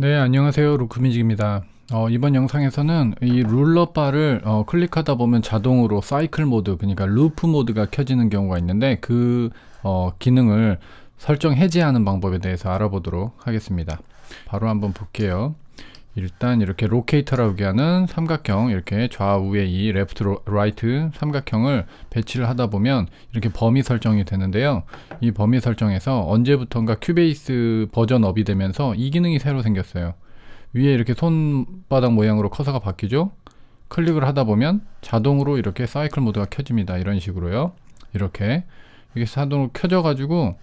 네 안녕하세요 루크뮤직입니다 어, 이번 영상에서는 이 룰러 바를 어, 클릭하다 보면 자동으로 사이클 모드 그러니까 루프 모드가 켜지는 경우가 있는데 그 어, 기능을 설정 해제하는 방법에 대해서 알아보도록 하겠습니다 바로 한번 볼게요 일단 이렇게 로케이터라고 하는 삼각형 이렇게 좌우에 이 레프트 라이트 삼각형을 배치를 하다 보면 이렇게 범위 설정이 되는데요 이 범위 설정에서 언제부턴가 큐베이스 버전 업이 되면서 이 기능이 새로 생겼어요 위에 이렇게 손바닥 모양으로 커서가 바뀌죠 클릭을 하다 보면 자동으로 이렇게 사이클 모드가 켜집니다 이런 식으로요 이렇게 이게 자동으로 켜져 가지고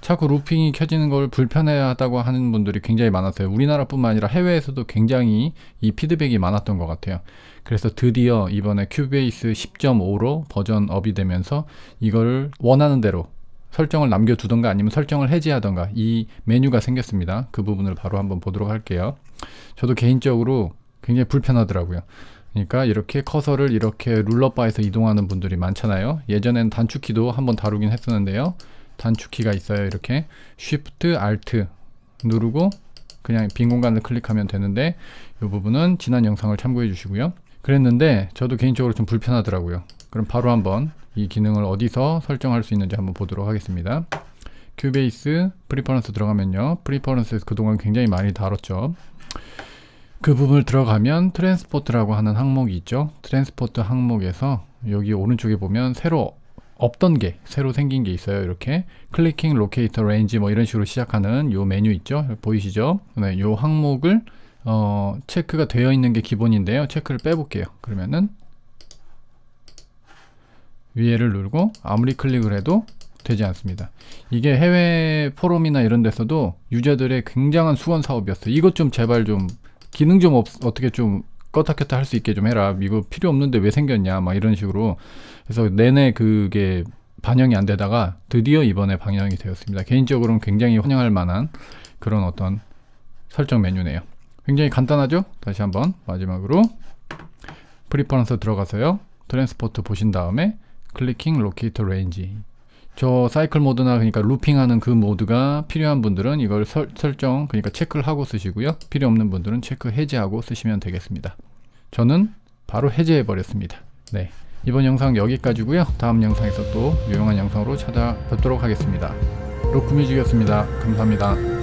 차꾸 루핑이 켜지는 걸 불편해하다고 하는 분들이 굉장히 많았어요. 우리나라뿐만 아니라 해외에서도 굉장히 이 피드백이 많았던 것 같아요. 그래서 드디어 이번에 큐베이스 10.5로 버전 업이 되면서 이걸 원하는 대로 설정을 남겨두던가 아니면 설정을 해제하던가 이 메뉴가 생겼습니다. 그 부분을 바로 한번 보도록 할게요. 저도 개인적으로 굉장히 불편하더라고요. 그러니까 이렇게 커서를 이렇게 룰러바에서 이동하는 분들이 많잖아요. 예전엔 단축키도 한번 다루긴 했었는데요. 단축키가 있어요 이렇게 Shift Alt 누르고 그냥 빈 공간을 클릭하면 되는데 이 부분은 지난 영상을 참고해 주시고요 그랬는데 저도 개인적으로 좀 불편하더라고요 그럼 바로 한번 이 기능을 어디서 설정할 수 있는지 한번 보도록 하겠습니다 큐베이스 프리퍼런스 들어가면요 프리퍼런스에서 그동안 굉장히 많이 다뤘죠 그 부분을 들어가면 트랜스포트라고 하는 항목이 있죠 트랜스포트 항목에서 여기 오른쪽에 보면 새로 없던 게 새로 생긴 게 있어요. 이렇게 클리킹 로케이터 레인지 뭐 이런 식으로 시작하는 요 메뉴 있죠. 보이시죠? 네, 요 항목을 어, 체크가 되어 있는 게 기본인데요. 체크를 빼볼게요. 그러면은 위에를 누르고 아무리 클릭을 해도 되지 않습니다. 이게 해외 포럼이나 이런 데서도 유저들의 굉장한 수원 사업이었어요. 이것 좀 제발 좀 기능 좀 없, 어떻게 좀 껐다 켰다 할 수 있게 좀 해라. 이거 필요 없는데 왜 생겼냐. 막 이런 식으로. 그래서 내내 그게 반영이 안 되다가 드디어 이번에 방영이 되었습니다. 개인적으로는 굉장히 환영할 만한 그런 어떤 설정 메뉴네요. 굉장히 간단하죠? 다시 한번 마지막으로 프리퍼런스 들어가서요. 트랜스포트 보신 다음에 클리킹 로케이터 레인지 저 사이클 모드나 그러니까 루핑하는 그 모드가 필요한 분들은 이걸 설, 정 그러니까 체크를 하고 쓰시고요 필요 없는 분들은 체크 해제하고 쓰시면 되겠습니다 저는 바로 해제해 버렸습니다 네 이번 영상 여기까지고요 다음 영상에서 또 유용한 영상으로 찾아뵙도록 하겠습니다 로크뮤직이었습니다 감사합니다